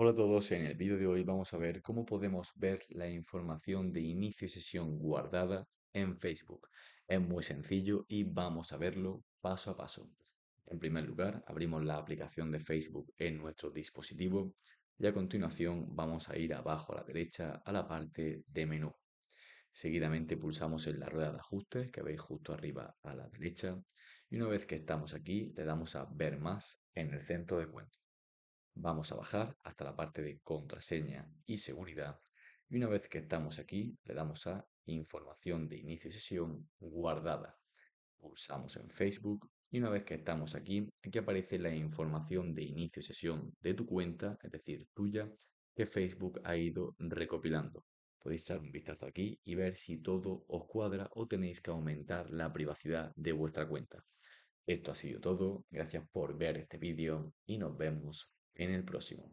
Hola a todos, en el vídeo de hoy vamos a ver cómo podemos ver la información de inicio y sesión guardada en Facebook. Es muy sencillo y vamos a verlo paso a paso. En primer lugar, abrimos la aplicación de Facebook en nuestro dispositivo y a continuación vamos a ir abajo a la derecha a la parte de menú. Seguidamente pulsamos en la rueda de ajustes que veis justo arriba a la derecha y una vez que estamos aquí le damos a ver más en el centro de cuenta. Vamos a bajar hasta la parte de contraseña y seguridad y una vez que estamos aquí le damos a información de inicio y sesión guardada. Pulsamos en Facebook y una vez que estamos aquí, aquí aparece la información de inicio y sesión de tu cuenta, es decir, tuya, que Facebook ha ido recopilando. Podéis echar un vistazo aquí y ver si todo os cuadra o tenéis que aumentar la privacidad de vuestra cuenta. Esto ha sido todo, gracias por ver este vídeo y nos vemos en el próximo.